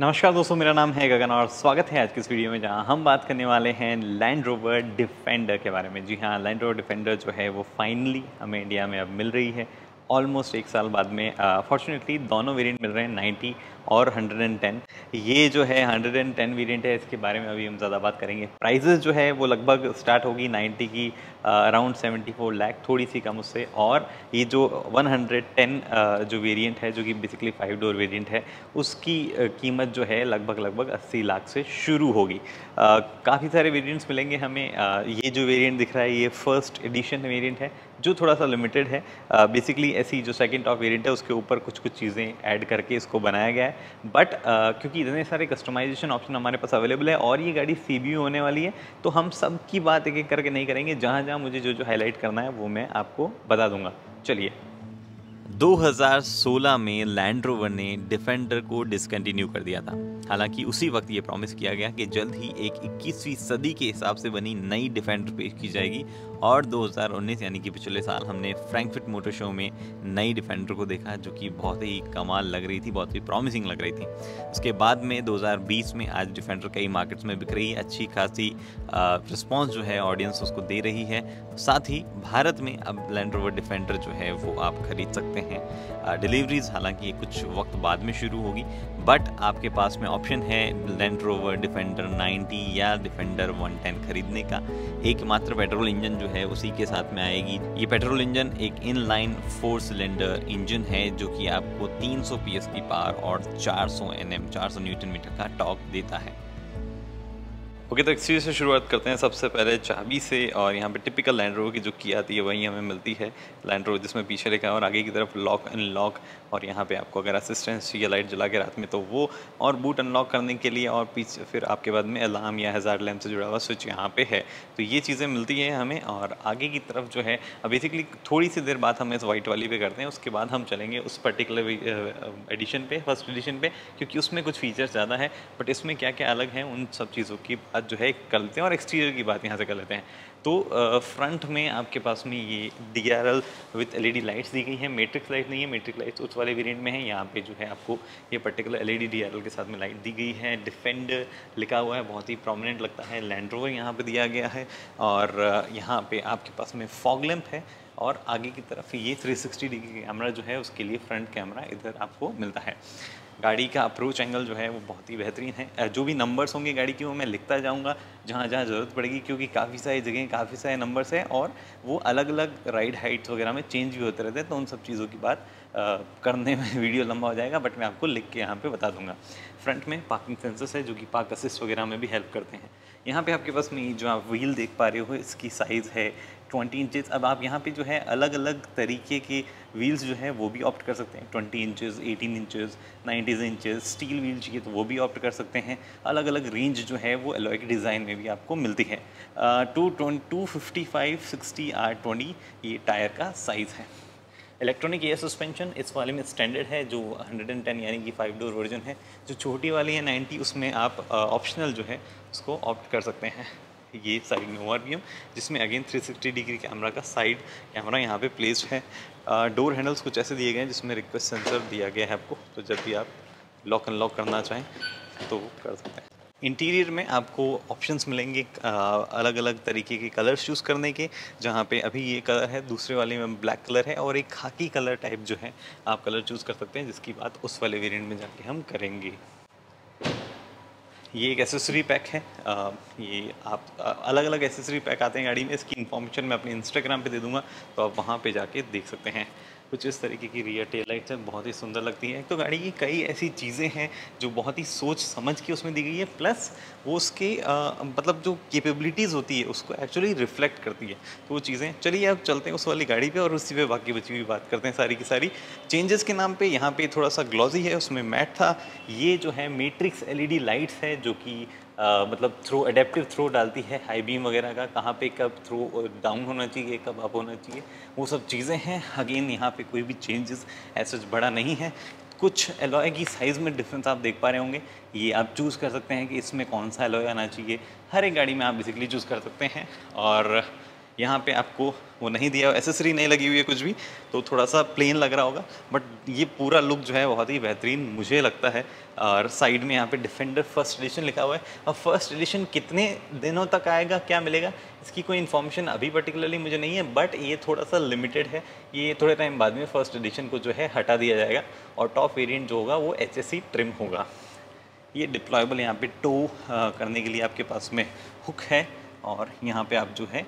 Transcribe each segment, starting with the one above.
नमस्कार दोस्तों मेरा नाम है गगन और स्वागत है आज के इस वीडियो में जहां हम बात करने वाले हैं लैंड रोवर डिफेंडर के बारे में जी हाँ लैंड रोवर डिफेंडर जो है वो फाइनली हमें इंडिया में अब मिल रही है ऑलमोस्ट एक साल बाद में फॉर्चुनेटली uh, दोनों वेरिएंट मिल रहे हैं 90 और 110 ये जो है 110 वेरिएंट है इसके बारे में अभी हम ज़्यादा बात करेंगे प्राइजेस जो है वो लगभग स्टार्ट होगी 90 की अराउंड 74 लाख थोड़ी सी कम उससे और ये जो 110 आ, uh, जो वेरिएंट है जो कि बेसिकली फाइव डोर वेरियंट है उसकी uh, कीमत जो है लगभग लगभग अस्सी लाख से शुरू होगी काफ़ी सारे वेरियंट्स मिलेंगे हमें ये जो वेरियंट दिख रहा है ये फर्स्ट एडिशन वेरियंट है जो थोड़ा सा लिमिटेड है बेसिकली uh, ऐसी जो सेकंड टॉप वेरिएंट है उसके ऊपर कुछ कुछ चीज़ें ऐड करके इसको बनाया गया है बट uh, क्योंकि इतने सारे कस्टमाइजेशन ऑप्शन हमारे पास अवेलेबल है और ये गाड़ी सी बी होने वाली है तो हम सब की बात एक एक करके नहीं करेंगे जहाँ जहाँ मुझे जो जो हाईलाइट करना है वो मैं आपको बता दूंगा चलिए 2016 में लैंड रोवर ने डिफेंडर को डिसकंटिन्यू कर दिया था हालांकि उसी वक्त ये प्रॉमिस किया गया कि जल्द ही एक 21वीं सदी के हिसाब से बनी नई डिफेंडर पेश की जाएगी और 2019 यानी कि पिछले साल हमने फ्रैंकफिट मोटर शो में नई डिफेंडर को देखा जो कि बहुत ही कमाल लग रही थी बहुत ही प्रॉमिसिंग लग रही थी उसके बाद में 2020 में आज डिफेंडर कई मार्केट्स में बिक रही है अच्छी खासी रिस्पॉन्स जो है ऑडियंस उसको दे रही है साथ ही भारत में अब लैंड रोवर डिफेंडर जो है वो आप खरीद सकते हैं डिलीवरीज हालांकि कुछ वक्त बाद में शुरू होगी बट आपके पास में ऑप्शन है लैंड रोवर डिफेंडर 90 या डिफेंडर 110 खरीदने का एकमात्र पेट्रोल इंजन जो है उसी के साथ में आएगी ये पेट्रोल इंजन एक inline four cylinder engine है जो कि आपको 300 की पार और 400 चार सौ न्यूटन मीटर का टॉक देता है ओके तो एक्सटीरियर से शुरुआत करते हैं सबसे पहले चाबी से और यहाँ पे टिपिकल लैंड रोवर की जो की आती है वही हमें मिलती है लैंड रोवर जिसमें पीछे लिखा है और आगे की तरफ लॉक अनलॉक और यहाँ पे आपको अगर असिस्टेंस या लाइट जला के रात में तो वो और बूट अनलॉक करने के लिए और पीछे फिर आपके बाद में अलार्म या हज़ार लैम्प से जुड़ा हुआ स्विच यहाँ पर है तो ये चीज़ें मिलती हैं हमें और आगे की तरफ जो है बेसिकली थोड़ी सी देर बाद हम इस वाइट वाली पे करते हैं उसके बाद हम चलेंगे उस पर्टिकुलर एडिशन पे फर्स्ट एडिशन पे क्योंकि उसमें कुछ फीचर्स ज़्यादा है बट इसमें क्या क्या अलग हैं उन सब चीज़ों की बात जो है कर लेते हैं और एक्सटीरियर की बात यहाँ से कर लेते हैं तो फ्रंट में आपके पास में ये D R L with L lights दी गई है मेट्रिक्स लाइट नहीं है मेट्रिक लाइट्स उस वाले वेरिएंट में है यहाँ पे जो है आपको ये particular L E D R L के साथ में लाइट दी गई है डिफेंड लिखा हुआ है बहुत ही प्रोमिनेंट लगता है लैंड रोवर यहाँ पर दिया गया है और यहाँ पर आपके पास में फॉग लैम्प है और आगे की तरफ ये 360 डिग्री कैमरा जो है उसके लिए फ्रंट कैमरा इधर आपको मिलता है गाड़ी का अप्रोच एंगल जो है वो बहुत ही बेहतरीन है जो भी नंबर्स होंगे गाड़ी के वो मैं लिखता जाऊँगा जहाँ जहाँ ज़रूरत पड़ेगी क्योंकि काफ़ी सारी जगह काफ़ी सारे नंबर्स हैं और वो अलग अलग राइड हाइट्स वगैरह में चेंज भी होते रहते हैं तो उन सब चीज़ों की बात करने में वीडियो लंबा हो जाएगा बट मैं आपको लिख के यहाँ पर बता दूंगा फ्रंट में पार्किंग सेंसर्स है जो कि पार्क असिस्ट वगैरह में भी हेल्प करते हैं यहाँ पे आपके पास में जो आप व्हील देख पा रहे हो इसकी साइज़ है ट्वेंटी इंचेस अब आप यहाँ पे जो है अलग अलग तरीके के व्हील्स जो है वो भी ऑप्ट कर सकते हैं twenty inches eighteen inches nineteen inches steel wheel चाहिए तो वो भी ऑप्ट कर सकते हैं अलग अलग रेंज जो है वो एलोय डिज़ाइन में भी आपको मिलती है two two fifty five sixty R twenty ये टायर का साइज़ है इलेक्ट्रॉनिक एयर सस्पेंशन इस वाले में स्टैंडर्ड है जो 110 यानी कि फाइव डोर वर्जन है जो छोटी वाली है 90 उसमें आप ऑप्शनल जो है उसको ऑप्ट कर सकते हैं ये साइड में भी हम जिसमें अगेन 360 डिग्री कैमरा का साइड कैमरा यहाँ पे प्लेस्ड है डोर हैंडल्स कुछ ऐसे दिए गए हैं जिसमें रिक्वेस्ट सेंसर दिया गया है आपको तो जब भी आप लॉक अनलॉक करना चाहें तो कर सकते हैं इंटीरियर में आपको ऑप्शंस मिलेंगे अलग अलग तरीके के कलर्स चूज़ करने के जहाँ पे अभी ये कलर है दूसरे वाले में ब्लैक कलर है और एक खाकी कलर टाइप जो है आप कलर चूज़ कर सकते हैं जिसकी बात उस वाले वेरिएंट में जाके हम करेंगे ये एक एसेसरी पैक है आ, ये आप आ, अलग अलग एसेसरी पैक आते हैं गाड़ी में इसकी इन्फॉर्मेशन मैं अपने इंस्टाग्राम पे दे दूंगा तो आप वहाँ पे जाके देख सकते हैं कुछ इस तरीके की रियर टेल लाइट्स हैं बहुत ही सुंदर लगती हैं तो गाड़ी की कई ऐसी चीज़ें हैं जो बहुत ही सोच समझ के उसमें दी गई है प्लस वो उसके मतलब जो कैपेबिलिटीज़ होती है उसको एक्चुअली रिफ्लेक्ट करती है तो वो चीज़ें चलिए अब चलते हैं उस वाली गाड़ी पर और उसी पर बाकी बची हुई बात करते हैं सारी की सारी चेंजेस के नाम पर यहाँ पर थोड़ा सा ग्लॉजी है उसमें मैट था ये जो है मेट्रिक्स एल लाइट्स है जो कि आ, मतलब थ्रो अडेप्टिव थ्रो डालती है हाई बीम वगैरह का कहाँ पे कब थ्रो डाउन होना चाहिए कब अप होना चाहिए वो सब चीज़ें हैं अगेन यहाँ पे कोई भी चेंजेस ऐसा बड़ा नहीं है कुछ एलोए की साइज़ में डिफरेंस आप देख पा रहे होंगे ये आप चूज़ कर सकते हैं कि इसमें कौन सा एलोए आना चाहिए हर एक गाड़ी में आप बेसिकली चूज़ कर सकते हैं और यहाँ पे आपको वो नहीं दिया एसेसरी नहीं लगी हुई है कुछ भी तो थोड़ा सा प्लेन लग रहा होगा बट ये पूरा लुक जो है बहुत ही बेहतरीन मुझे लगता है और साइड में यहाँ पे डिफेंडर फर्स्ट एडिशन लिखा हुआ है और फर्स्ट एडिशन कितने दिनों तक आएगा क्या मिलेगा इसकी कोई इन्फॉर्मेशन अभी पर्टिकुलरली मुझे नहीं है बट ये थोड़ा सा लिमिटेड है ये थोड़े टाइम बाद में फर्स्ट एडिशन को जो है हटा दिया जाएगा और टॉप वेरियंट जो होगा वो एच ट्रिम होगा ये डिप्लॉयबल यहाँ पे टो करने के लिए आपके पास में हुक है और यहाँ पे आप जो है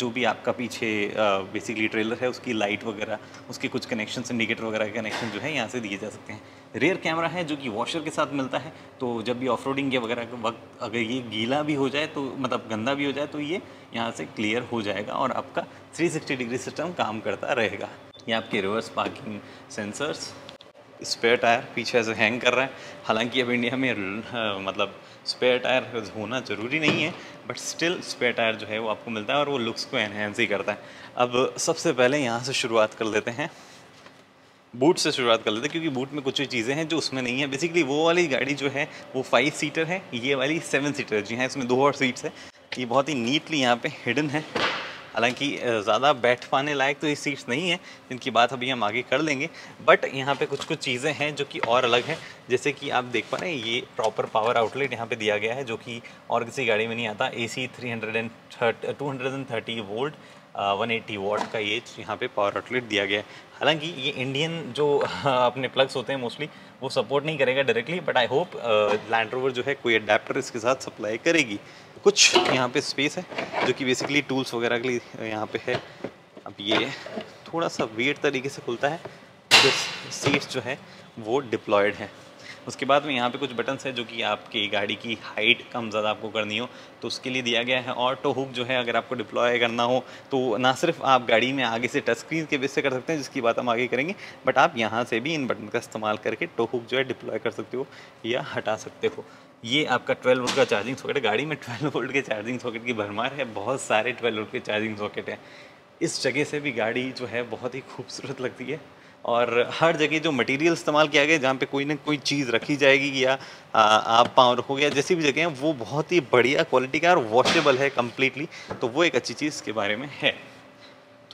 जो भी आपका पीछे बेसिकली ट्रेलर है उसकी लाइट वगैरह उसके कुछ कनेक्शन इंडिकेटर वगैरह के कनेक्शन जो है यहाँ से दिए जा सकते हैं रेयर कैमरा है जो कि वॉशर के साथ मिलता है तो जब भी ऑफ रोडिंग के वगैरह का वक्त अगर ये गीला भी हो जाए तो मतलब गंदा भी हो जाए तो ये यहाँ से क्लियर हो जाएगा और आपका 360 डिग्री सिस्टम काम करता रहेगा ये आपके reverse parking sensors spare tyre पीछे से हैंग कर रहा है हालांकि अब इंडिया में मतलब स्पेयर टायर होना ज़रूरी नहीं है बट स्टिल स्पेयर टायर जो है वो आपको मिलता है और वो लुक्स को एनहेंस ही करता है अब सबसे पहले यहाँ से शुरुआत कर लेते हैं बूट से शुरुआत कर लेते हैं क्योंकि बूट में कुछ चीज़ें हैं जो उसमें नहीं है बेसिकली वो वाली गाड़ी जो है वो फाइव सीटर है ये वाली सेवन सीटर है जी हाँ इसमें दो और सीट्स है ये बहुत ही नीटली यहाँ पे हिडन है हालांकि ज़्यादा बैठ पाने लायक तो ये सीट्स नहीं है जिनकी बात अभी हम आगे कर लेंगे बट यहाँ पे कुछ कुछ चीज़ें हैं जो कि और अलग हैं जैसे कि आप देख पा रहे हैं ये प्रॉपर पावर आउटलेट यहाँ पे दिया गया है जो कि और किसी गाड़ी में नहीं आता A C three hundred and two hundred and thirty volt one eighty watt का ये यहाँ पर पावर आउटलेट दिया गया है हालांकि ये इंडियन जो अपने प्लग्स होते हैं मोस्टली वो सपोर्ट नहीं करेगा directly but I hope Land Rover जो है कोई अडेप्टर इसके साथ सप्लाई करेगी कुछ यहाँ पे स्पेस है जो कि बेसिकली टूल्स वगैरह के लिए यहाँ पे है अब ये थोड़ा सा वेट तरीके से खुलता है तो सीट्स जो है वो डिप्लॉयड है उसके बाद में यहाँ पे कुछ बटन्स हैं जो कि आपकी गाड़ी की हाइट कम ज़्यादा आपको करनी हो तो उसके लिए दिया गया है और टो हुक जो है अगर आपको डिप्लॉय करना हो तो ना सिर्फ आप गाड़ी में आगे से टच स्क्रीन के बेस से कर सकते हैं जिसकी बात हम आगे करेंगे बट आप यहाँ से भी इन बटन का इस्तेमाल करके टो हुक जो है डिप्लॉय कर सकते हो या हटा सकते हो ये आपका 12 वोल्ट का चार्जिंग सॉकेट है गाड़ी में 12 वोल्ट के चार्जिंग सॉकेट की भरमार है बहुत सारे 12 वोल्ट के चार्जिंग सॉकेट हैं इस जगह से भी गाड़ी जो है बहुत ही खूबसूरत लगती है और हर जगह जो मटेरियल इस्तेमाल किया गया जहाँ पे कोई ना कोई चीज़ रखी जाएगी या आ, आप पाँव रखोगे या जैसी भी जगह है वो बहुत ही बढ़िया क्वालिटी का और वॉशेबल है कम्प्लीटली तो वो एक अच्छी चीज़ के बारे में है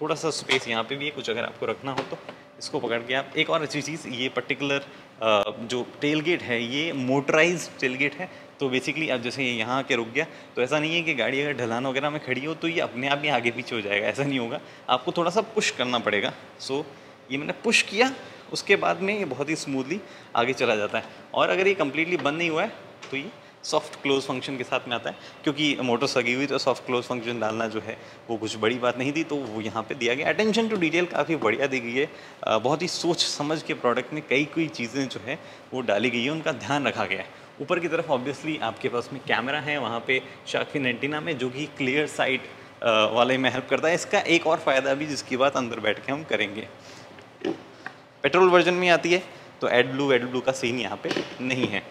थोड़ा सा स्पेस यहाँ पे भी है कुछ अगर आपको रखना हो तो इसको पकड़ के आप एक और अच्छी चीज़ ये पर्टिकुलर जो टेल गेट है ये मोटराइज टेल गेट है तो बेसिकली अब जैसे यहाँ आके रुक गया तो ऐसा नहीं है कि गाड़ी अगर ढलान वगैरह में खड़ी हो तो ये अपने आप ही आगे पीछे हो जाएगा ऐसा नहीं होगा आपको थोड़ा सा पुश करना पड़ेगा सो ये मैंने पुश किया उसके बाद में ये बहुत ही स्मूथली आगे चला जाता है और अगर ये कम्प्लीटली बंद नहीं हुआ है तो ये सॉफ्ट क्लोज फंक्शन के साथ में आता है क्योंकि मोटर सगी हुई तो सॉफ्ट क्लोज फंक्शन डालना जो है वो कुछ बड़ी बात नहीं थी तो वो यहाँ पे दिया गया अटेंशन टू डिटेल काफ़ी बढ़िया दी गई है बहुत ही सोच समझ के प्रोडक्ट में कई कई चीज़ें जो है वो डाली गई है उनका ध्यान रखा गया है ऊपर की तरफ ऑब्वियसली आपके पास में कैमरा है वहाँ पे शार्कफिन नेंटिना में जो कि क्लियर साइट वाले में हेल्प करता है इसका एक और फ़ायदा भी जिसकी बात अंदर बैठ के हम करेंगे पेट्रोल वर्जन में आती है तो एड ब्लू एड ब्लू का सीन यहाँ पे नहीं है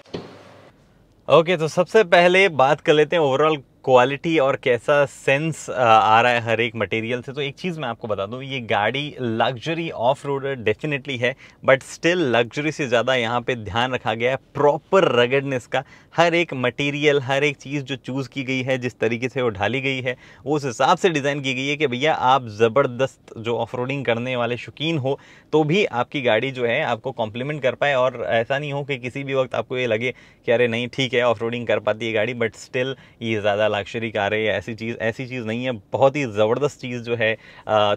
ओके okay, तो सबसे पहले बात कर लेते हैं ओवरऑल क्वालिटी और कैसा सेंस आ रहा है हर एक मटेरियल से तो एक चीज़ मैं आपको बता दूं ये गाड़ी लग्जरी ऑफ रोडर डेफिनेटली है बट स्टिल लग्जरी से ज़्यादा यहाँ पे ध्यान रखा गया है प्रॉपर रगडनेस का हर एक मटेरियल हर एक चीज़ जो चूज़ की गई है जिस तरीके से वो ढाली गई है वो उस हिसाब से डिज़ाइन की गई है कि भैया आप ज़बरदस्त जो ऑफ करने वाले शौकीन हो तो भी आपकी गाड़ी जो है आपको कॉम्प्लीमेंट कर पाए और ऐसा नहीं हो कि किसी भी वक्त आपको ये लगे कि अरे नहीं ठीक है ऑफ कर पाती है गाड़ी बट स्टिल ये ज़्यादा लाक्शरी कार है ऐसी चीज़ ऐसी चीज़ नहीं है बहुत ही ज़बरदस्त चीज़ जो है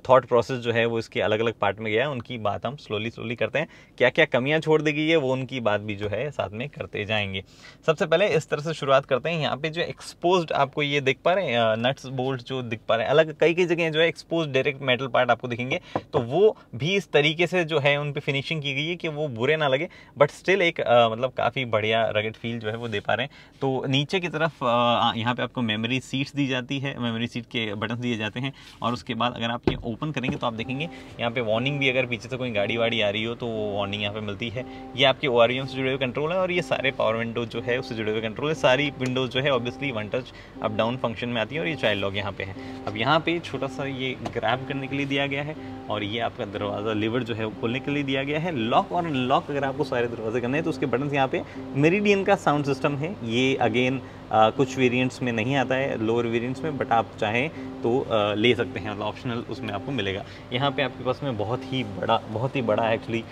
थाट प्रोसेस जो है वो इसके अलग अलग पार्ट में गया है उनकी बात हम स्लोली स्लोली करते हैं क्या क्या कमियाँ छोड़ दी गई है वो उनकी बात भी जो है साथ में करते जाएंगे सबसे सबसे पहले इस तरह से शुरुआत करते हैं यहाँ पे जो एक्सपोज्ड आपको ये दिख पा रहे हैं नट्स बोल्ट जो दिख पा रहे हैं अलग कई कई जगह जो है एक्सपोज डायरेक्ट मेटल पार्ट आपको दिखेंगे तो वो भी इस तरीके से जो है उन पर फिनिशिंग की गई है कि वो बुरे ना लगे बट स्टिल एक आ, मतलब काफ़ी बढ़िया रगेट फील जो है वो दे पा रहे हैं तो नीचे की तरफ यहाँ पर आपको मेमरी सीट्स दी जाती है मेमरी सीट के बटन दिए जाते हैं और उसके बाद अगर आप ये ओपन करेंगे तो आप देखेंगे यहाँ पर वार्निंग भी अगर पीछे से कोई गाड़ी वाड़ी आ रही हो तो वो वार्निंग यहाँ पर मिलती है ये आपके ओ से जुड़े हुए कंट्रोल है और ये सारे पावर विंडो जो है उस जुड़े हुए कंट्रोल है सारी विंडोज़ जो है obviously one touch up down function में आती है और ये चाइल्ड लॉक यहाँ पे है अब यहाँ पे छोटा सा ये ग्रैब करने के लिए दिया गया है और ये आपका दरवाज़ा लीवर जो है वो खोलने के लिए दिया गया है लॉक और अनलॉक अगर आपको सारे दरवाजे करने हैं तो उसके बटन यहाँ पे मेरीडियन का साउंड सिस्टम है ये अगेन आ, कुछ वेरिएंट्स में नहीं आता है लोअर वेरिएंट्स में बट आप चाहें तो आ, ले सकते हैं मतलब ऑप्शनल उसमें आपको मिलेगा यहाँ पे आपके पास में बहुत ही बड़ा बहुत ही बड़ा एक्चुअली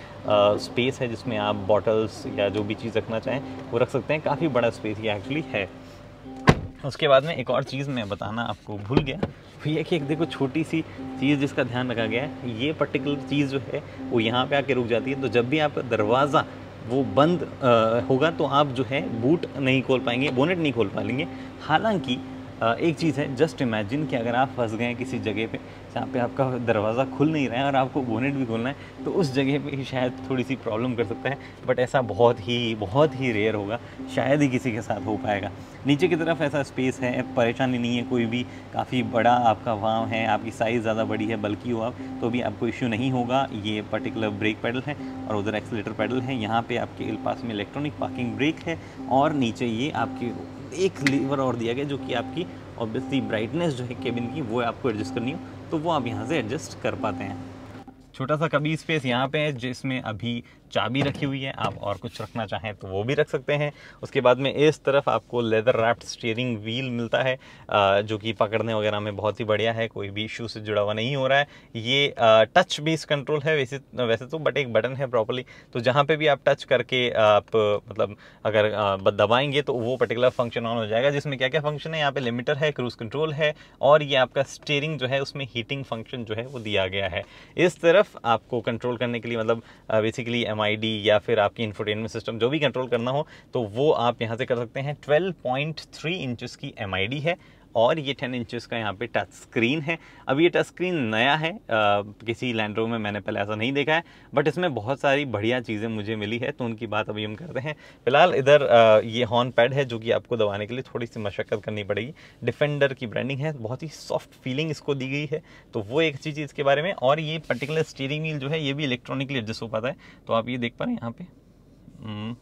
स्पेस है जिसमें आप बॉटल्स या जो भी चीज़ रखना चाहें वो रख सकते हैं काफ़ी बड़ा स्पेस ये एक्चुअली है उसके बाद में एक और चीज़ मैं बताना आपको भूल गया वो ये कि एक देखो छोटी सी चीज़ जिसका ध्यान रखा गया है ये पर्टिकुलर चीज़ जो है वो यहाँ पे आके रुक जाती है तो जब भी आप दरवाज़ा वो बंद आ, होगा तो आप जो है बूट नहीं खोल पाएंगे बोनेट नहीं खोल पाएंगे हालांकि एक चीज़ है जस्ट इमेजिन कि अगर आप फंस गए किसी जगह पे जहाँ पे आपका दरवाज़ा खुल नहीं रहा है और आपको बोनेट भी खोलना है तो उस जगह पे शायद थोड़ी सी प्रॉब्लम कर सकता है बट ऐसा बहुत ही बहुत ही रेयर होगा शायद ही किसी के साथ हो पाएगा नीचे की तरफ ऐसा स्पेस है परेशानी नहीं है कोई भी काफ़ी बड़ा आपका वाव है आपकी साइज़ ज़्यादा बड़ी है बल्कि हो आप तो भी आपको इश्यू नहीं होगा ये पर्टिकुलर ब्रेक पैडल है और उधर एक्सीटर पैडल है यहाँ पर आपके पास में इलेक्ट्रॉनिक पार्किंग ब्रेक है और नीचे ये आपकी एक लीवर और दिया गया जो कि आपकी ऑब्वियसली ब्राइटनेस जो है केबिन की वो आपको एडजस्ट करनी हो तो वो आप यहाँ से एडजस्ट कर पाते हैं छोटा सा कभी स्पेस यहाँ पे है जिसमें अभी चाबी रखी हुई है आप और कुछ रखना चाहें तो वो भी रख सकते हैं उसके बाद में इस तरफ आपको लेदर रैप्ड स्टीयरिंग व्हील मिलता है जो कि पकड़ने वगैरह में बहुत ही बढ़िया है कोई भी इशू से जुड़ा हुआ नहीं हो रहा है ये टच बेस कंट्रोल है वैसे वैसे तो बट एक बटन है प्रॉपरली तो जहाँ पर भी आप टच करके आप मतलब अगर दबाएंगे तो वो पर्टिकुलर फंक्शन ऑन हो जाएगा जिसमें क्या क्या फंक्शन है यहाँ पर लिमिटर है क्रूज कंट्रोल है और ये आपका स्टेयरिंग जो है उसमें हीटिंग फंक्शन जो है वो दिया गया है इस तरफ आपको कंट्रोल करने के लिए मतलब बेसिकली एम एम या फिर आपकी इन्फोटेनमेंट सिस्टम जो भी कंट्रोल करना हो तो वो आप यहाँ से कर सकते हैं 12.3 पॉइंट की एम है और ये 10 इंचेस का यहाँ पे टच स्क्रीन है अब ये टच स्क्रीन नया है आ, किसी लैंड्रो में मैंने पहले ऐसा नहीं देखा है बट इसमें बहुत सारी बढ़िया चीज़ें मुझे मिली है तो उनकी बात अभी हम करते हैं फिलहाल इधर ये हॉर्न पैड है जो कि आपको दबाने के लिए थोड़ी सी मशक्क़त करनी पड़ेगी डिफेंडर की ब्रांडिंग है बहुत ही सॉफ्ट फीलिंग इसको दी गई है तो वो एक अच्छी चीज़ के बारे में और ये पर्टिकुलर स्टीयरिंग व्हील जो है ये भी इलेक्ट्रॉनिकली एडजस्ट हो पाता है तो आप ये देख पा रहे हैं यहाँ पे हम्म।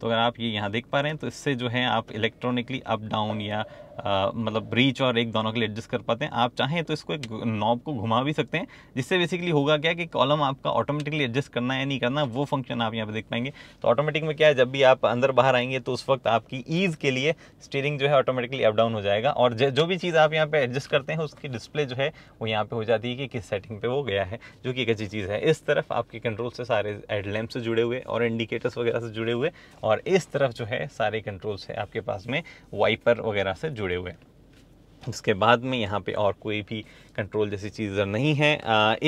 तो अगर आप ये यहाँ देख पा रहे हैं तो इससे जो है आप इलेक्ट्रॉनिकली अप डाउन या मतलब ब्रीच और एक दोनों के लिए एडजस्ट कर पाते हैं आप चाहें तो इसको एक नॉब को घुमा भी सकते हैं जिससे बेसिकली होगा क्या कि कॉलम आपका ऑटोमेटिकली एडजस्ट करना है नहीं करना वो फंक्शन आप यहाँ पे देख पाएंगे तो ऑटोमेटिक में क्या है जब भी आप अंदर बाहर आएंगे तो उस वक्त आपकी ईज़ के लिए स्टीयरिंग जो है ऑटोमेटिकली अप डाउन हो जाएगा और जो भी चीज़ आप यहाँ पर एडजस्ट करते हैं उसकी डिस्प्ले जो है वो यहाँ पर हो जाती है कि किस सेटिंग पर वो गया है जो कि एक अच्छी चीज़ है इस तरफ आपके कंट्रोल से सारे हेडलैम्प से जुड़े हुए और इंडिकेटर्स वगैरह से जुड़े हुए और इस तरफ जो है सारे कंट्रोल्स है आपके पास में वाइपर वगैरह से जुड़े हुए हैं उसके बाद में यहाँ पे और कोई भी कंट्रोल जैसी चीज़ नहीं है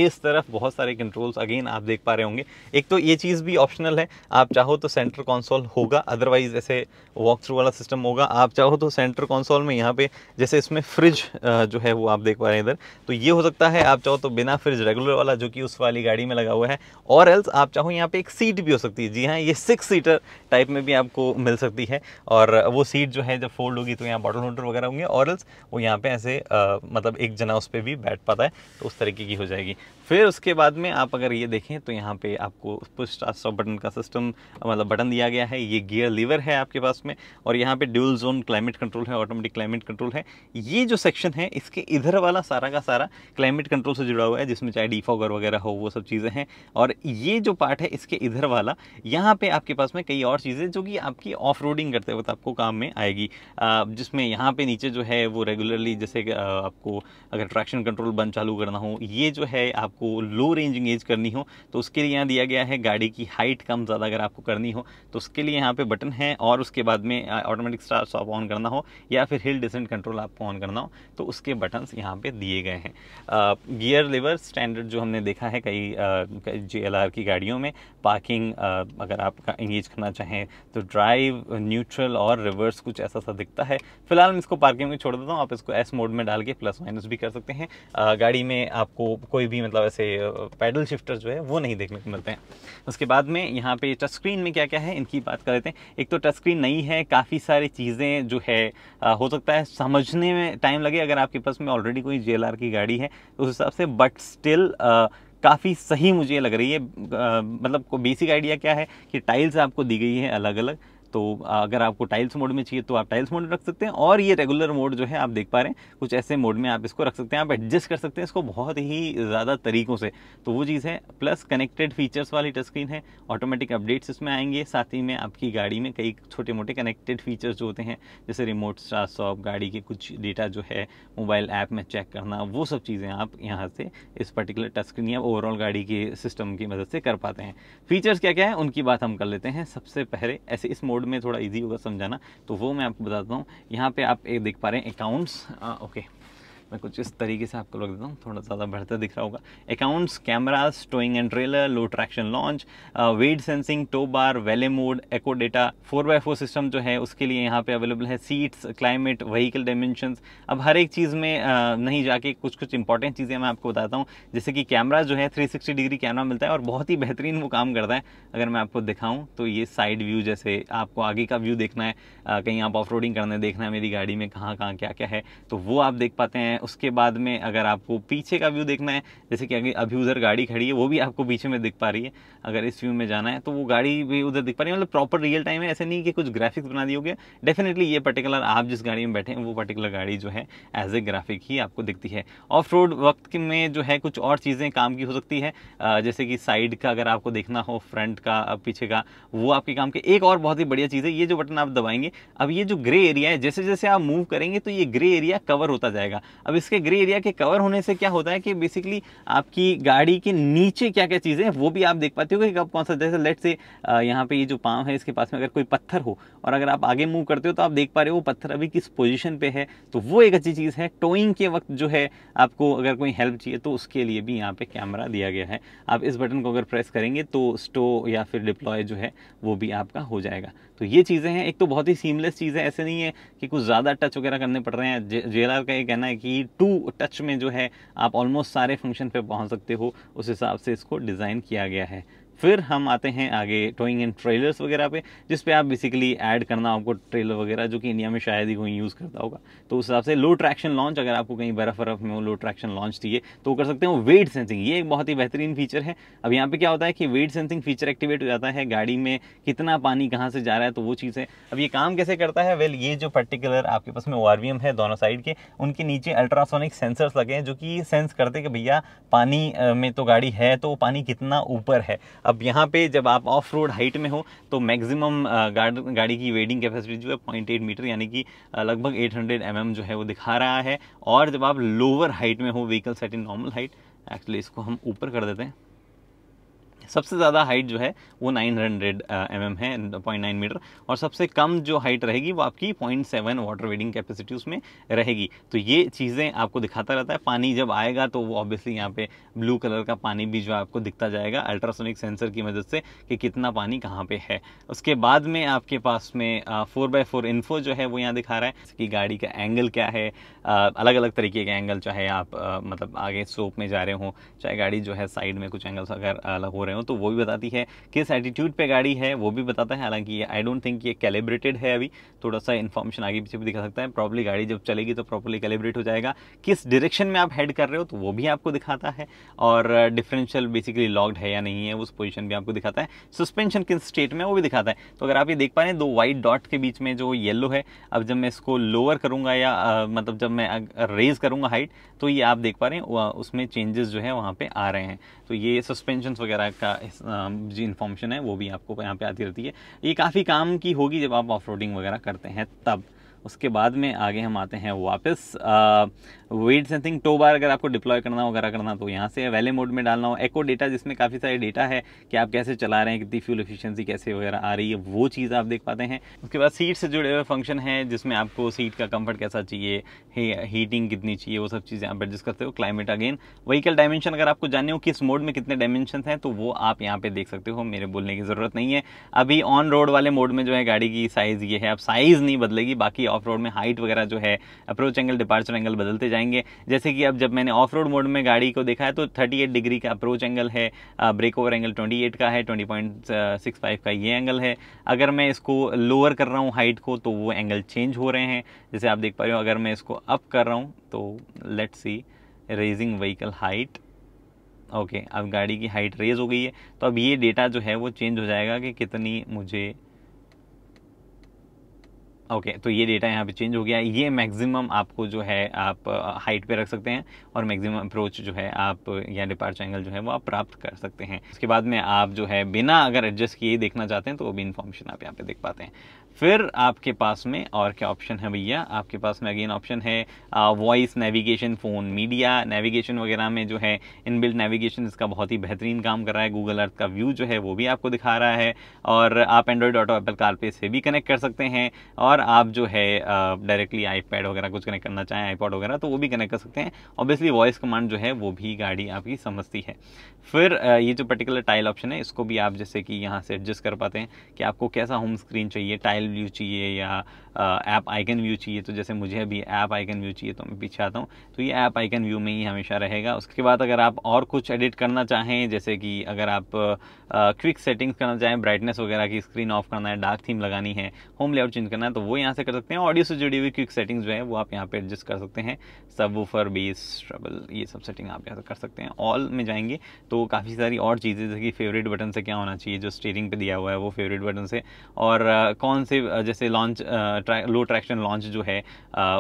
इस तरफ बहुत सारे कंट्रोल्स अगेन आप देख पा रहे होंगे एक तो ये चीज़ भी ऑप्शनल है आप चाहो तो सेंटर कंसोल होगा अदरवाइज ऐसे वॉक थ्रू वाला सिस्टम होगा आप चाहो तो सेंटर कंसोल में यहाँ पे जैसे इसमें फ्रिज जो है वो आप देख पा रहे हैं इधर तो ये हो सकता है आप चाहो तो बिना फ्रिज रेगुलर वाला जो कि उस वाली गाड़ी में लगा हुआ है और एल्स आप चाहो यहाँ पर एक सीट भी हो सकती है जी हाँ ये सिक्स सीटर टाइप में भी आपको मिल सकती है और वो सीट जो है जब फोल्ड होगी तो यहाँ बॉटल होल्डर वगैरह होंगे और एल्स वो यहाँ पे ऐसे आ, मतलब एक जना उस पर भी बैठ पाता है तो उस तरीके की हो जाएगी फिर उसके बाद में आप अगर ये देखें तो यहाँ पे आपको पुश स्टार्ट स्टॉप बटन का सिस्टम मतलब बटन दिया गया है ये गियर लीवर है आपके पास में और यहाँ पे ड्यूल जोन क्लाइमेट कंट्रोल है ऑटोमेटिक क्लाइमेट कंट्रोल है ये जो सेक्शन है इसके इधर वाला सारा का सारा क्लाइमेट कंट्रोल से जुड़ा हुआ है जिसमें चाहे डीफॉगर वगैरह हो वो सब चीज़ें हैं और ये जो पार्ट है इसके इधर वाला यहाँ पर आपके पास में कई और चीज़ें जो कि आपकी ऑफ करते वक्त आपको काम में आएगी जिसमें यहाँ पे नीचे जो है वो रेगुलर पर्टिकुलरली जैसे आपको अगर ट्रैक्शन कंट्रोल बंद चालू करना हो ये जो है आपको लो रेंज इंगेज करनी हो तो उसके लिए यहाँ दिया गया है गाड़ी की हाइट कम ज़्यादा अगर आपको करनी हो तो उसके लिए यहाँ पे बटन है और उसके बाद में ऑटोमेटिक स्टार्ट स्टॉप ऑन करना हो या फिर हिल डिसेंट कंट्रोल आपको ऑन करना हो तो उसके बटन्स यहाँ पे दिए गए हैं गियर लेवर स्टैंडर्ड जो हमने देखा है कई जे की गाड़ियों में पार्किंग uh, अगर आप इंगेज करना चाहें तो ड्राइव न्यूट्रल uh, और रिवर्स कुछ ऐसा सा दिखता है फिलहाल मैं इसको पार्किंग में छोड़ देता हूँ आप इसको एस मोड में डाल के प्लस माइनस भी कर सकते हैं गाड़ी में आपको कोई भी मतलब ऐसे पैडल शिफ्टर जो है वो नहीं देखने को मिलते हैं उसके बाद में यहाँ पर टच स्क्रीन में क्या क्या है इनकी बात कर लेते हैं एक तो टच स्क्रीन नहीं है काफ़ी सारी चीज़ें जो है हो सकता है समझने में टाइम लगे अगर आपके पास में ऑलरेडी कोई जे की गाड़ी है उस हिसाब से बट स्टिल काफ़ी सही मुझे लग रही है मतलब बेसिक आइडिया क्या है कि टाइल्स आपको दी गई हैं अलग अलग तो अगर आपको टाइल्स मोड में चाहिए तो आप टाइल्स मोड में रख सकते हैं और ये रेगुलर मोड जो है आप देख पा रहे हैं कुछ ऐसे मोड में आप इसको रख सकते हैं आप एडजस्ट कर सकते हैं इसको बहुत ही ज़्यादा तरीकों से तो वो चीज़ है प्लस कनेक्टेड फीचर्स वाली टच स्क्रीन है ऑटोमेटिक अपडेट्स इसमें आएंगे साथ ही में आपकी गाड़ी में कई छोटे मोटे कनेक्टेड फीचर्स जो होते हैं जैसे रिमोट स्टार्ट शॉप गाड़ी के कुछ डेटा जो है मोबाइल ऐप में चेक करना वो सब चीज़ें आप यहाँ से इस पर्टिकुलर टच स्क्रीन या ओवरऑल गाड़ी के सिस्टम की मदद से कर पाते हैं फीचर्स क्या क्या है उनकी बात हम कर लेते हैं सबसे पहले ऐसे इस मोड वर्ड में थोड़ा इजी होगा समझाना तो वो मैं आपको बताता हूँ यहाँ पर आप एक देख पा रहे हैं अकाउंट्स ओके मैं कुछ इस तरीके से आपको लग देता हूँ थोड़ा ज़्यादा बढ़ता दिख रहा होगा accounts cameras towing and trailer low traction launch wade sensing tow bar valet mode eco data four by four system जो है उसके लिए यहाँ पे अवेलेबल है सीट्स क्लाइमेट व्हीकल डायमेंशन अब हर एक चीज़ में uh, नहीं जाके कुछ कुछ इंपॉर्टेंट चीज़ें मैं आपको बताता हूँ जैसे कि कैमरा जो है थ्री डिग्री कैमरा मिलता है और बहुत ही बेहतरीन वो काम करता है अगर मैं आपको दिखाऊँ तो ये साइड व्यू जैसे आपको आगे का व्यू देखना है uh, कहीं आप ऑफ करने देखना है मेरी गाड़ी में कहाँ कहाँ क्या क्या है तो वो आप देख पाते हैं उसके बाद में अगर आपको पीछे का व्यू देखना है जैसे कि अभी उधर गाड़ी खड़ी है वो भी आपको पीछे में दिख पा रही है अगर इस व्यू में जाना है तो वो गाड़ी भी उधर दिख पा रही है मतलब प्रॉपर रियल टाइम है ऐसे नहीं कि कुछ ग्राफिक्स बना दी होगी डेफिनेटली ये पर्टिकुलर आप जिस गाड़ी में बैठे हैं वो पर्टिकुलर गाड़ी जो है एज ए ग्राफिक ही आपको दिखती है ऑफ रोड वक्त में जो है कुछ और चीज़ें काम की हो सकती है जैसे कि साइड का अगर आपको देखना हो फ्रंट का पीछे का वो आपके काम के एक और बहुत ही बढ़िया चीज़ है ये जो बटन आप दबाएंगे अब ये जो ग्रे एरिया है जैसे जैसे आप मूव करेंगे तो ये ग्रे एरिया कवर होता जाएगा अब अब इसके ग्रे एरिया के कवर होने से क्या होता है कि बेसिकली आपकी गाड़ी के नीचे क्या क्या चीज़ें वो भी आप देख पाते हो कि कब कौन सा जैसे लेट से यहाँ पे ये जो पाँव है इसके पास में अगर कोई पत्थर हो और अगर आप आगे मूव करते हो तो आप देख पा रहे हो पत्थर अभी किस पोजिशन पर है तो वो एक अच्छी चीज़ है टोइंग के वक्त जो है आपको अगर कोई हेल्प चाहिए तो उसके लिए भी यहाँ पर कैमरा दिया गया है आप इस बटन को अगर प्रेस करेंगे तो स्टो या फिर डिप्लॉय जो है वो भी आपका हो जाएगा तो ये चीज़ें हैं एक तो बहुत ही सीमलेस चीज़ है ऐसे नहीं है कि कुछ ज़्यादा टच वगैरह करने पड़ रहे हैं जे का ये कहना है कि ई टू टच में जो है आप ऑलमोस्ट सारे फंक्शन पे पहुंच सकते हो उस हिसाब से इसको डिज़ाइन किया गया है फिर हम आते हैं आगे टोइंग एंड ट्रेलर्स वगैरह पे जिस पे आप बेसिकली ऐड करना आपको ट्रेलर वगैरह जो कि इंडिया में शायद ही कोई यूज़ करता होगा तो उस हिसाब से लो ट्रैक्शन लॉन्च अगर आपको कहीं बर्फ बर्फ में वो लो ट्रैक्शन लॉन्च चाहिए तो कर सकते हो वेट सेंसिंग ये एक बहुत ही बेहतरीन फीचर है अब यहाँ पे क्या होता है कि वेट सेंसिंग फीचर एक्टिवेट हो जाता है गाड़ी में कितना पानी कहाँ से जा रहा है तो वो चीज़ है अब ये काम कैसे करता है वेल ये जो पर्टिकुलर आपके पास में ओ है दोनों साइड के उनके नीचे अल्ट्रासोनिक सेंसर्स लगे हैं जो कि सेंस करते कि भैया पानी में तो गाड़ी है तो पानी कितना ऊपर है अब यहाँ पे जब आप ऑफ रोड हाइट में हो तो मैक्सिमम गाड़ी की वेडिंग कैपेसिटी जो है पॉइंट एट मीटर यानी कि लगभग एट हंड्रेड एम जो है वो दिखा रहा है और जब आप लोअर हाइट में हो vehicle set in normal height actually इसको हम ऊपर कर देते हैं सबसे ज़्यादा हाइट जो है वो 900 हंड्रेड uh, mm है 0.9 मीटर और सबसे कम जो हाइट रहेगी वो आपकी 0.7 वाटर वेडिंग कैपेसिटी उसमें रहेगी तो ये चीज़ें आपको दिखाता रहता है पानी जब आएगा तो वो ऑब्वियसली यहाँ पे ब्लू कलर का पानी भी जो आपको दिखता जाएगा अल्ट्रासोनिक सेंसर की मदद से कि कितना पानी कहाँ पर है उसके बाद में आपके पास में फोर बाई फोर इन्फो जो है वो यहाँ दिखा रहा है कि गाड़ी का एंगल क्या है uh, अलग अलग तरीके के एंगल चाहे आप uh, मतलब आगे सोप में जा रहे हों चाहे गाड़ी जो है साइड में कुछ एंगल्स अगर अलग हो रहे रहे हो तो वो भी बताती है किस एटीट्यूड पे गाड़ी है वो भी बताता है हालांकि ये आई डोंट थिंक ये कैलिब्रेटेड है अभी थोड़ा सा इन्फॉर्मेशन आगे पीछे भी दिखा सकता है प्रॉब्ली गाड़ी जब चलेगी तो प्रॉपरली कैलिब्रेट हो जाएगा किस डिरेक्शन में आप हेड कर रहे हो तो वो भी आपको दिखाता है और डिफरेंशियल बेसिकली लॉक्ड है या नहीं है उस पोजिशन भी आपको दिखाता है सस्पेंशन किस स्टेट में वो भी दिखाता है तो अगर आप ये देख पा रहे हैं दो वाइट डॉट के बीच में जो येलो है अब जब मैं इसको लोअर करूँगा या uh, मतलब जब मैं रेज करूँगा हाइट तो ये आप देख पा रहे हैं उसमें चेंजेस जो है वहाँ पे आ रहे हैं तो ये सस्पेंशन वगैरह इसका जो इन्फॉर्मेशन है वो भी आपको यहाँ पे आती रहती है ये काफ़ी काम की होगी जब आप ऑफ वगैरह करते हैं तब उसके बाद में आगे हम आते हैं वापस वेट सेंसिंग टो बार अगर आपको डिप्लॉय करना हो वगैरह करना तो यहाँ से वैले मोड में डालना हो एको डेटा जिसमें काफ़ी सारे डेटा है कि आप कैसे चला रहे हैं कितनी फ्यूल एफिशिएंसी कैसे वगैरह आ रही है वो चीज़ आप देख पाते हैं उसके बाद सीट से जुड़े हुए फंक्शन है जिसमें आपको सीट का कम्फर्ट कैसा चाहिए हीटिंग कितनी चाहिए वो सब चीज़ें आप एडजस्ट करते हो क्लाइमेट अगेन वहीकल डायमेंशन अगर आपको जानने हो किस मोड में कितने डायमेंशन हैं तो वो आप यहाँ पे देख सकते हो मेरे बोलने की ज़रूरत नहीं है अभी ऑन रोड वाले मोड में जो है गाड़ी की साइज़ ये है अब साइज़ नहीं बदलेगी बाकी ऑफ रोड में हाइट वगैरह जो है अप्रोच एंगल डिपार्चर एंगल बदलते जाएंगे जैसे कि अब जब मैंने ऑफ रोड मोड में गाड़ी को देखा है तो 38 डिग्री का अप्रोच एंगल है ब्रेक ओवर एंगल 28 का है 20.65 का ये एंगल है अगर मैं इसको लोअर कर रहा हूँ हाइट को तो वो एंगल चेंज हो रहे हैं जैसे आप देख पा रहे हो अगर मैं इसको अप कर रहा हूँ तो let see raising vehicle height okay अब गाड़ी की हाइट रेज हो गई है तो अब ये डेटा जो है वो चेंज हो जाएगा कि कितनी मुझे ओके okay, तो ये डेटा यहाँ पे चेंज हो गया है ये मैक्सिमम आपको जो है आप हाइट uh, पे रख सकते हैं और मैक्सिमम अप्रोच जो है आप या डिपार्च एंगल जो है वो आप प्राप्त कर सकते हैं उसके बाद में आप जो है बिना अगर एडजस्ट किए देखना चाहते हैं तो वो भी इन्फॉर्मेशन आप यहाँ पे देख पाते हैं फिर आपके पास में और क्या ऑप्शन है भैया आपके पास में अगेन ऑप्शन है voice navigation phone media navigation वगैरह में जो है इनबिल्ट नेविगेशन इसका बहुत ही बेहतरीन काम कर रहा है गूगल अर्थ का व्यू जो है वो भी आपको दिखा रहा है और आप एंड्रॉयड ऑटो एप्पल कारपे से भी कनेक्ट कर सकते हैं और आप जो है डायरेक्टली आई वगैरह कुछ कनेक्ट करना चाहें आईपॉड वगैरह तो वो भी कनेक्ट कर सकते हैं ऑब्वियसली वॉइस कमांड जो है वो भी गाड़ी आपकी समझती है फिर ये जो पर्टिकुलर टाइल ऑप्शन है इसको भी आप जैसे कि यहाँ से एडजस्ट कर पाते हैं कि आपको कैसा होम स्क्रीन चाहिए टाइल प्रोफाइल व्यू चाहिए या ऐप आइकन व्यू चाहिए तो जैसे मुझे अभी ऐप आइकन व्यू चाहिए तो मैं पीछे आता हूँ तो ये ऐप आइकन व्यू में ही हमेशा रहेगा उसके बाद अगर आप और कुछ एडिट करना चाहें जैसे कि अगर आप क्विक सेटिंग्स करना चाहें ब्राइटनेस वगैरह की स्क्रीन ऑफ करना है डार्क थीम लगानी है होम लेआउट चेंज करना है तो वो यहाँ से कर सकते हैं ऑडियो से जुड़ी हुई क्विक सेटिंग्स जो है वो आप यहाँ पर एडजस्ट कर सकते हैं सब वूफर बेस ट्रबल ये सब सेटिंग आप यहाँ से कर सकते हैं ऑल में जाएंगे तो काफ़ी सारी और चीज़ें जैसे कि फेवरेट बटन से क्या होना चाहिए जो स्टेयरिंग पर दिया हुआ है वो फेवरेट बटन से और कौन से जैसे जैसे लॉन्च लो ट्रैक्शन लॉन्च जो है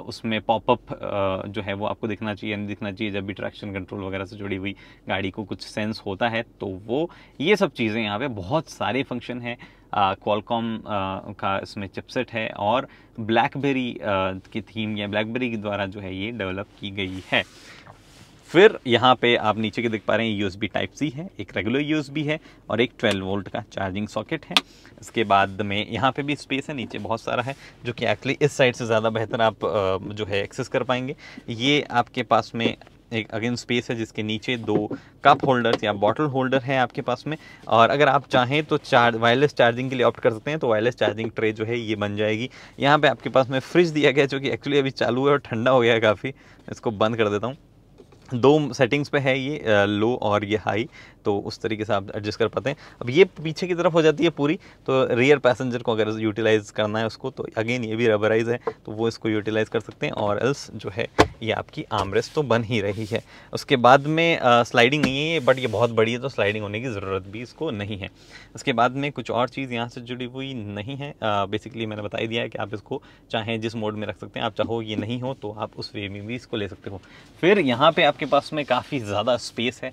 उसमें पॉपअप जो है वो आपको दिखना चाहिए नहीं दिखना चाहिए जब भी ट्रैक्शन कंट्रोल वगैरह से जुड़ी हुई गाड़ी को कुछ सेंस होता है तो वो ये सब चीज़ें यहाँ पे बहुत सारे फंक्शन हैं क्वालकॉम का इसमें चिपसेट है और ब्लैकबेरी की थीम या ब्लैकबेरी के द्वारा जो है ये डेवलप की गई है फिर यहाँ पे आप नीचे के देख पा रहे हैं बी टाइप सी है एक रेगुलर बी है और एक 12 वोल्ट का चार्जिंग सॉकेट है इसके बाद में यहाँ पे भी स्पेस है नीचे बहुत सारा है जो कि एक्चुअली इस साइड से ज़्यादा बेहतर आप जो है एक्सेस कर पाएंगे ये आपके पास में एक अगेन स्पेस है जिसके नीचे दो कप होल्डर्स या बॉटल होल्डर है आपके पास में और अगर आप चाहें तो चार्ज वायरलेस चार्जिंग के लिए ऑप्ट कर सकते हैं तो वायरलेस चार्जिंग ट्रे जो है ये बन जाएगी यहाँ पे आपके पास में फ्रिज दिया गया जो कि एक्चुअली अभी चालू है और ठंडा हो गया है काफ़ी इसको बंद कर देता हूँ दो सेटिंग्स पे है ये लो और ये हाई तो उस तरीके से आप एडजस्ट कर पाते हैं अब ये पीछे की तरफ हो जाती है पूरी तो रियर पैसेंजर को अगर यूटिलाइज़ करना है उसको तो अगेन ये भी रबराइज है तो वो इसको यूटिलाइज़ कर सकते हैं और एल्स जो है ये आपकी आमरेस तो बन ही रही है उसके बाद में आ, स्लाइडिंग नहीं है बट ये बहुत बड़ी है तो स्लाइडिंग होने की ज़रूरत भी इसको नहीं है उसके बाद में कुछ और चीज़ यहाँ से जुड़ी हुई नहीं है बेसिकली मैंने बता दिया है कि आप इसको चाहें जिस मोड में रख सकते हैं आप चाहो ये नहीं हो तो आप उस वे में भी इसको ले सकते हो फिर यहाँ पर आपके पास में काफ़ी ज़्यादा स्पेस है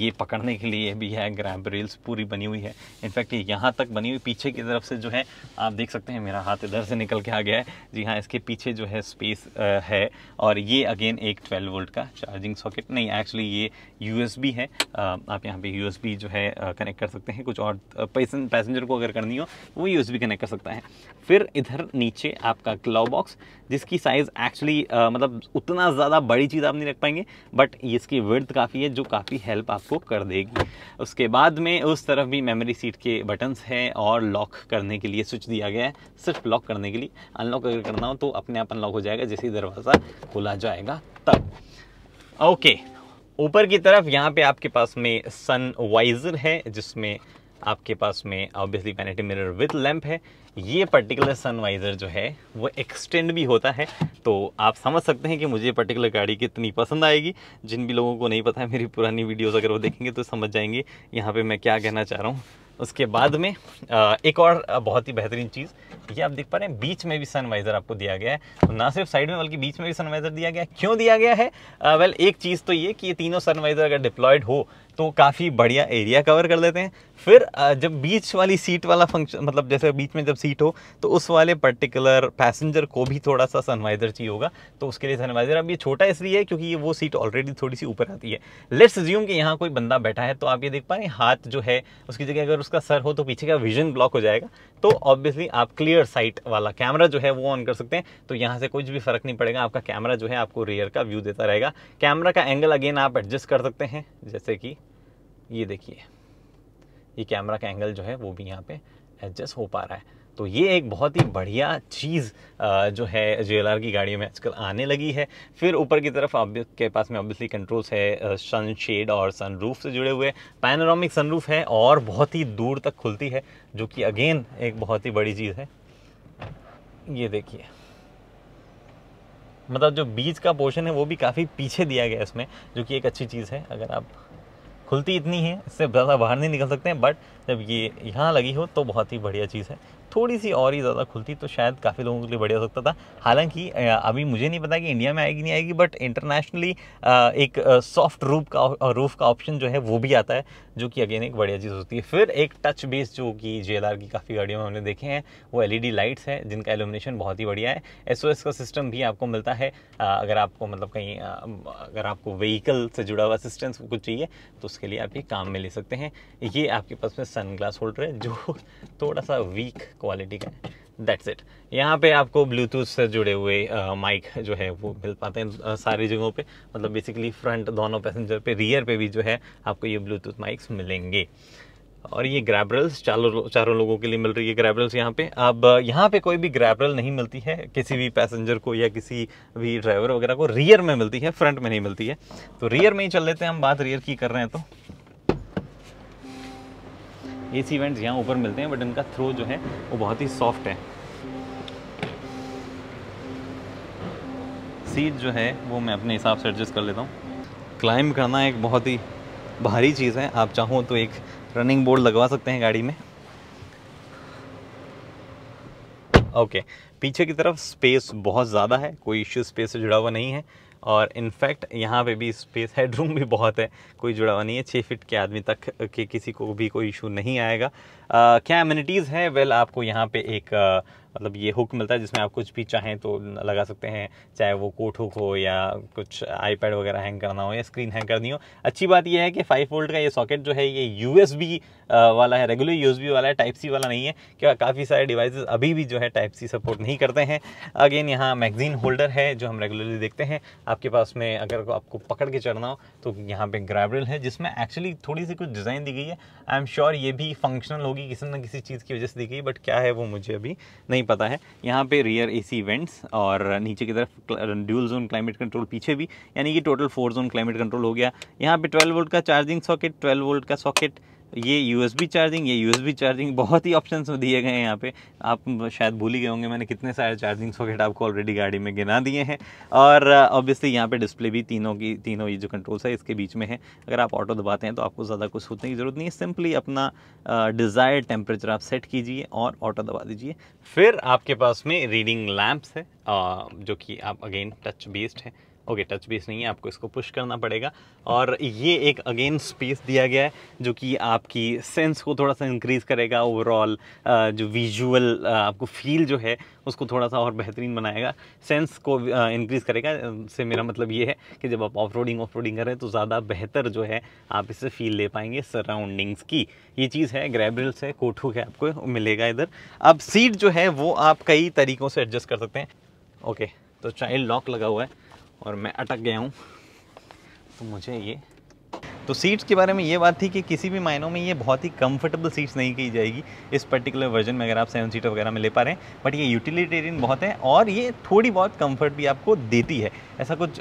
ये पकड़ने के लिए भी है ग्रैब रेल्स पूरी बनी हुई है इनफैक्ट ये यहाँ तक बनी हुई पीछे की तरफ से जो है आप देख सकते हैं मेरा हाथ इधर से निकल के आ गया है जी हाँ इसके पीछे जो है स्पेस है और ये अगेन एक 12 वोल्ट का चार्जिंग सॉकेट नहीं एक्चुअली ये यू है आप यहाँ पे यू जो है कनेक्ट कर सकते हैं कुछ और पैसेंजर को अगर करनी हो वो यू कनेक्ट कर सकता है फिर इधर नीचे आपका क्लाउ बॉक्स जिसकी साइज़ एक्चुअली मतलब उतना ज़्यादा बड़ी चीज़ आप नहीं रख पाएंगे बट इसकी वर्थ काफ़ी है जो काफ़ी हेल्प आपको कर देगी जाएगी उसके बाद में उस तरफ भी मेमोरी सीट के बटन्स हैं और लॉक करने के लिए स्विच दिया गया है सिर्फ लॉक करने के लिए अनलॉक अगर करना हो तो अपने आप अनलॉक हो जाएगा जैसे ही दरवाज़ा खोला जाएगा तब ओके ऊपर की तरफ यहाँ पे आपके पास में सन वाइज़र है जिसमें आपके पास में obviously vanity mirror with lamp है ये पर्टिकुलर सनवाइज़र जो है वो एक्सटेंड भी होता है तो आप समझ सकते हैं कि मुझे पर्टिकुलर गाड़ी कितनी पसंद आएगी जिन भी लोगों को नहीं पता है मेरी पुरानी वीडियोस अगर वो देखेंगे तो समझ जाएंगे यहाँ पे मैं क्या कहना चाह रहा हूँ उसके बाद में एक और बहुत ही बेहतरीन चीज़ ये आप देख पा रहे हैं बीच में भी सनवाइज़र आपको दिया गया है तो ना सिर्फ साइड में बल्कि बीच में भी सनवाइज़र दिया गया है क्यों दिया गया है वेल एक चीज़ तो ये कि ये तीनों सनवाइज़र अगर डिप्लॉयड हो तो काफ़ी बढ़िया एरिया कवर कर लेते हैं फिर जब बीच वाली सीट वाला फंक्शन मतलब जैसे बीच में जब सीट हो तो उस वाले पर्टिकुलर पैसेंजर को भी थोड़ा सा सनवाइजर चाहिए होगा तो उसके लिए सनवाइजर अब ये छोटा इसलिए है क्योंकि ये वो सीट ऑलरेडी थोड़ी सी ऊपर आती है लेट्स ज्यूम कि यहाँ कोई बंदा बैठा है तो आप ये देख पा रहे हैं हाथ जो है उसकी जगह अगर उसका सर हो तो पीछे का विजन ब्लॉक हो जाएगा तो ऑब्वियसली आप क्लियर साइट वाला कैमरा जो है वो ऑन कर सकते हैं तो यहाँ से कुछ भी फर्क नहीं पड़ेगा आपका कैमरा जो है आपको रेयर का व्यू देता रहेगा कैमरा का एंगल अगेन आप एडजस्ट कर सकते हैं जैसे कि ये देखिए ये कैमरा का एंगल जो है वो भी यहाँ पे एडजस्ट हो पा रहा है तो ये एक बहुत ही बढ़िया चीज़ जो है जे की गाड़ियों में आजकल आने लगी है फिर ऊपर की तरफ के पास में ऑब्वियसली कंट्रोल्स है सन शेड और सन रूफ से जुड़े हुए पैनोरामिक सन रूफ है और बहुत ही दूर तक खुलती है जो कि अगेन एक बहुत ही बड़ी चीज़ है ये देखिए मतलब जो बीच का पोर्शन है वो भी काफ़ी पीछे दिया गया इसमें जो कि एक अच्छी चीज़ है अगर आप खुलती इतनी है इससे ज़्यादा बाहर नहीं निकल सकते हैं बट जब ये यहाँ लगी हो तो बहुत ही बढ़िया चीज़ है थोड़ी सी और ही ज़्यादा खुलती तो शायद काफ़ी लोगों के लिए बढ़िया हो सकता था हालांकि अभी मुझे नहीं पता कि इंडिया में आएगी नहीं आएगी बट इंटरनेशनली एक सॉफ्ट रूफ का रूफ का ऑप्शन जो है वो भी आता है जो कि अगेन एक बढ़िया चीज़ होती है फिर एक टच बेस जो कि जे की काफ़ी गाड़ियों में हमने देखे हैं वो एल लाइट्स e हैं जिनका एलुमिनेशन बहुत ही बढ़िया है एस का सिस्टम भी आपको मिलता है अगर आपको मतलब कहीं अगर आपको व्हीकल से जुड़ा हुआ असिस्टेंस कुछ चाहिए तो उसके लिए आप ये काम में ले सकते हैं ये आपके पास में सन ग्लास होल्डर है जो थोड़ा सा वीक क्वालिटी का दैट्स इट यहाँ पे आपको ब्लूटूथ से जुड़े हुए माइक जो है वो मिल पाते हैं सारी जगहों पे मतलब बेसिकली फ्रंट दोनों पैसेंजर पे रियर पे भी जो है आपको ये ब्लूटूथ माइक्स मिलेंगे और ये ग्रैबरल्स चारों चारों लोगों के लिए मिल रही है ग्रैबरल्स यहाँ पे अब यहाँ पे कोई भी ग्रैबरल नहीं मिलती है किसी भी पैसेंजर को या किसी भी ड्राइवर वगैरह को रियर में मिलती है फ्रंट में नहीं मिलती है तो रियर में ही चल लेते हैं हम बात रियर की कर रहे हैं तो ए सी वेंट्स यहाँ ऊपर मिलते हैं बट इनका थ्रो जो है वो बहुत ही सॉफ्ट है सीट जो है वो मैं अपने हिसाब से एडजस्ट कर लेता हूँ क्लाइंब करना एक बहुत ही भारी चीज़ है आप चाहो तो एक रनिंग बोर्ड लगवा सकते हैं गाड़ी में ओके okay. पीछे की तरफ स्पेस बहुत ज़्यादा है कोई इश्यू स्पेस से जुड़ा हुआ नहीं है और इनफैक्ट यहाँ पे भी स्पेस हेडरूम भी बहुत है कोई जुड़ा हुआ नहीं है छः फिट के आदमी तक के किसी को भी कोई इशू नहीं आएगा क्या अम्यूनिटीज़ हैं वेल आपको यहाँ पे एक मतलब ये हुक मिलता है जिसमें आप कुछ भी चाहें तो लगा सकते हैं चाहे वो कोट हुक हो या कुछ आईपैड वगैरह हैंग करना हो या स्क्रीन हैंग करनी हो अच्छी बात यह है कि फाइव वोल्ट का ये सॉकेट जो है ये यूएसबी वाला है रेगुलर यूएसबी वाला है टाइप सी वाला नहीं है क्या काफ़ी सारे डिवाइसेस अभी भी जो है टाइप सी सपोर्ट नहीं करते हैं अगेन यहाँ मैगजीन होल्डर है जो हम रेगुलरली देखते हैं आपके पास में अगर आपको पकड़ के चढ़ना हो तो यहाँ पर ग्रैबरल है जिसमें एक्चुअली थोड़ी सी कुछ डिज़ाइन दी गई है आई एम श्योर ये भी फंक्शनल होगी होगी किसी न किसी चीज़ की वजह से दिखी बट क्या है वो मुझे अभी नहीं पता है यहाँ पे रियर एसी इवेंट्स और नीचे की तरफ ड्यूल जोन क्लाइमेट कंट्रोल पीछे भी यानी कि total four zone climate control हो गया यहाँ पे 12 वोल्ट का चार्जिंग सॉकेट 12 वोल्ट का सॉकेट ये बी चार्जिंग ये बी चार्जिंग बहुत ही ऑप्शन दिए गए हैं यहाँ पे आप शायद भूल ही गए होंगे मैंने कितने सारे चार्जिंग सॉकेट आपको ऑलरेडी गाड़ी में गिना दिए हैं और ऑब्वियसली uh, यहाँ पे डिस्प्ले भी तीनों की तीनों ये जो कंट्रोल्स है इसके बीच में है अगर आप ऑटो दबाते हैं तो आपको ज़्यादा कुछ सोचने की ज़रूरत नहीं है सिंपली अपना डिज़ायर्ड uh, टेम्परेचर आप सेट कीजिए और ऑटो दबा दीजिए फिर आपके पास में रीडिंग लैम्प्स है जो कि आप अगेन टच बेस्ड है ओके टच बेस नहीं है आपको इसको पुश करना पड़ेगा और ये एक अगेन स्पेस दिया गया है जो कि आपकी सेंस को थोड़ा सा इंक्रीज़ करेगा ओवरऑल जो विजुअल आपको फील जो है उसको थोड़ा सा और बेहतरीन बनाएगा सेंस को इंक्रीज़ करेगा से मेरा मतलब ये है कि जब आप ऑफ रोडिंग ऑफ रोडिंग करें तो ज़्यादा बेहतर जो है आप इससे फील ले पाएंगे सराउंडिंग्स की ये चीज़ है ग्रेबरिल है कोठू है आपको मिलेगा इधर अब सीट जो है वो आप कई तरीक़ों से एडजस्ट कर सकते हैं ओके तो चाइल्ड लॉक लगा हुआ है और मैं अटक गया हूँ तो मुझे ये तो सीट्स के बारे में ये बात थी कि किसी भी मायनों में ये बहुत ही कंफर्टेबल सीट्स नहीं की जाएगी इस पर्टिकुलर वर्जन में अगर आप सेवन सीटर वगैरह में ले पा रहे हैं बट ये यूटिलिटेरियन बहुत है और ये थोड़ी बहुत कंफर्ट भी आपको देती है ऐसा कुछ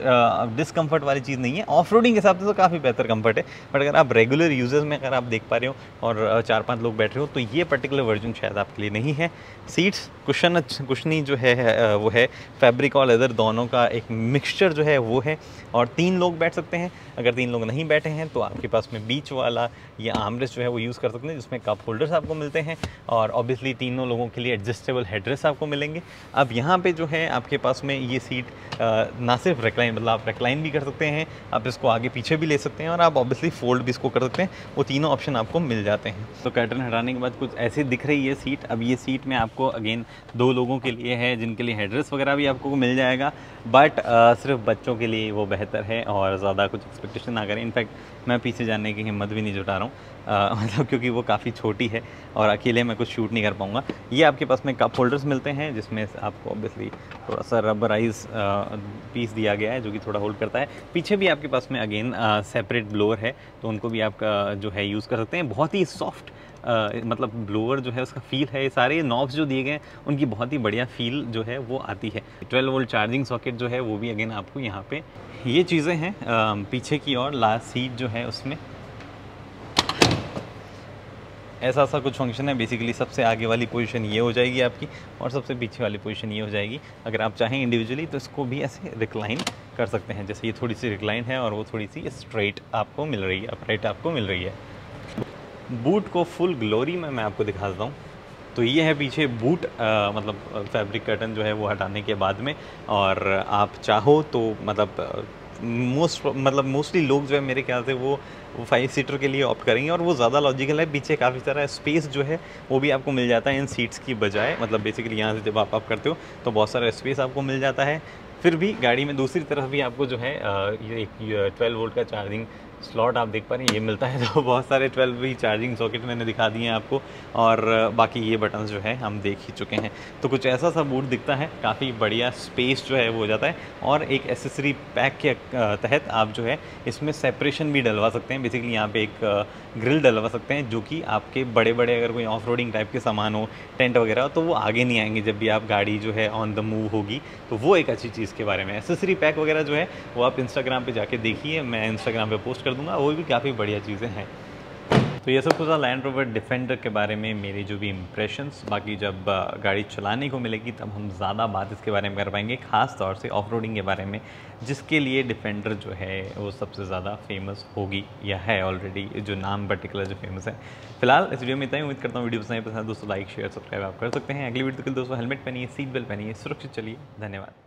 डिसकंफर्ट वाली चीज़ नहीं है ऑफ रोडिंग के हिसाब से तो काफ़ी बेहतर कम्फर्ट है बट अगर आप रेगुलर यूज़र्स में अगर आप देख पा रहे हो और चार पाँच लोग बैठ रहे हो तो ये पर्टिकुलर वर्जन शायद आपके लिए नहीं है सीट्स कुशन कुशनी जो है वो है फैब्रिक और लेदर दोनों का एक मिक्सचर जो है वो है और तीन लोग बैठ सकते हैं अगर तीन लोग नहीं बैठे हैं तो आपके पास में बीच वाला या आमरेस जो है वो यूज़ कर सकते हैं जिसमें कप होल्डर्स आपको मिलते हैं और ऑब्वियसली तीनों लोगों के लिए एडजस्टेबल हेड्रेस आपको मिलेंगे अब यहाँ पे जो है आपके पास में ये सीट ना सिर्फ रेक्लाइन मतलब आप रेक्लाइन भी कर सकते हैं आप इसको आगे पीछे भी ले सकते हैं और आप ऑब्वियसली फोल्ड भी इसको कर सकते हैं वो तीनों ऑप्शन आपको मिल जाते हैं तो कर्टन हटाने के बाद कुछ ऐसी दिख रही है सीट अब ये सीट में आपको अगेन दो लोगों के लिए है जिनके लिए हेड्रेस वगैरह भी आपको मिल जाएगा बट सिर्फ बच्चों के लिए वो बेहतर है और ज़्यादा कुछ एक्सपेक्टेशन ना करें इनफैक्ट मैं पीछे जाने की हिम्मत भी नहीं जुटा रहा हूँ आ, मतलब क्योंकि वो काफ़ी छोटी है और अकेले मैं कुछ शूट नहीं कर पाऊँगा ये आपके पास में कप होल्डर्स मिलते हैं जिसमें आपको ऑब्वियसली थोड़ा सा रबराइज पीस दिया गया है जो कि थोड़ा होल्ड करता है पीछे भी आपके पास में अगेन सेपरेट ब्लोअर है तो उनको भी आप जो है यूज़ कर सकते हैं बहुत ही सॉफ्ट आ, मतलब ब्लोअर जो है उसका फील है सारे नॉब्स जो दिए गए हैं उनकी बहुत ही बढ़िया फील जो है वो आती है 12 वोल्ट चार्जिंग सॉकेट जो है वो भी अगेन आपको यहाँ पे ये चीज़ें हैं पीछे की ओर लास्ट सीट जो है उसमें ऐसा ऐसा कुछ फंक्शन है बेसिकली सबसे आगे वाली पोजीशन ये हो जाएगी आपकी और सबसे पीछे वाली पोजीशन ये हो जाएगी अगर आप चाहें इंडिविजुअली तो इसको भी ऐसे रिक्लाइन कर सकते हैं जैसे ये थोड़ी सी रिक्लाइन है और वो थोड़ी सी स्ट्रेट आपको मिल रही है अपराइट आपको मिल रही है बूट को फुल ग्लोरी में मैं आपको दिखा देता हूँ तो ये है पीछे बूट आ, मतलब फैब्रिक कर्टन जो है वो हटाने के बाद में और आप चाहो तो मतलब मोस्ट मतलब मोस्टली लोग जो है मेरे ख्याल से वो फाइव सीटर के लिए ऑप्ट करेंगे और वो ज़्यादा लॉजिकल है पीछे काफ़ी सारा स्पेस जो है वो भी आपको मिल जाता है इन सीट्स की बजाय मतलब बेसिकली यहाँ से जब आप करते हो तो बहुत सारा स्पेस आपको मिल जाता है फिर भी गाड़ी में दूसरी तरफ भी आपको जो है एक ट्वेल्व वोल्ट का चार्जिंग स्लॉट आप देख पा रहे हैं ये मिलता है तो बहुत सारे 12 वी चार्जिंग सॉकेट मैंने दिखा दिए हैं आपको और बाकी ये बटन्स जो है हम देख ही चुके हैं तो कुछ ऐसा सा बूट दिखता है काफ़ी बढ़िया स्पेस जो है वो हो जाता है और एक एसेसरी पैक के तहत आप जो है इसमें सेपरेशन भी डलवा सकते हैं बेसिकली यहाँ पे एक ग्रिल डलवा सकते हैं जो कि आपके बड़े बड़े अगर कोई ऑफ टाइप के सामान हो टेंट वगैरह तो वो आगे नहीं आएंगे जब भी आप गाड़ी जो है ऑन द मूव होगी तो वो एक अच्छी चीज़ के बारे में एसेसरी पैक वगैरह जो है वो आप इंस्टाग्राम पर जाके देखिए मैं इंस्टाग्राम पर पोस्ट कर दूंगा और भी काफ़ी बढ़िया चीज़ें हैं तो ये सब कुछ तो था लैंड रोवर डिफेंडर के बारे में मेरे जो भी इम्प्रेशंस बाकी जब गाड़ी चलाने को मिलेगी तब हम ज़्यादा बात इसके बारे में कर पाएंगे ख़ास तौर से ऑफ के बारे में जिसके लिए डिफेंडर जो है वो सबसे ज़्यादा फेमस होगी या है ऑलरेडी जो नाम पर्टिकुलर जो फेमस है फिलहाल इस वीडियो में इतना ही उम्मीद करता हूँ वीडियो पसंद पसंद दोस्तों लाइक शेयर सब्सक्राइब आप कर सकते हैं अगली वीडियो के दोस्तों हेलमेट पहनिए सीट बेल्ट पहनिए सुरक्षित चलिए धन्यवाद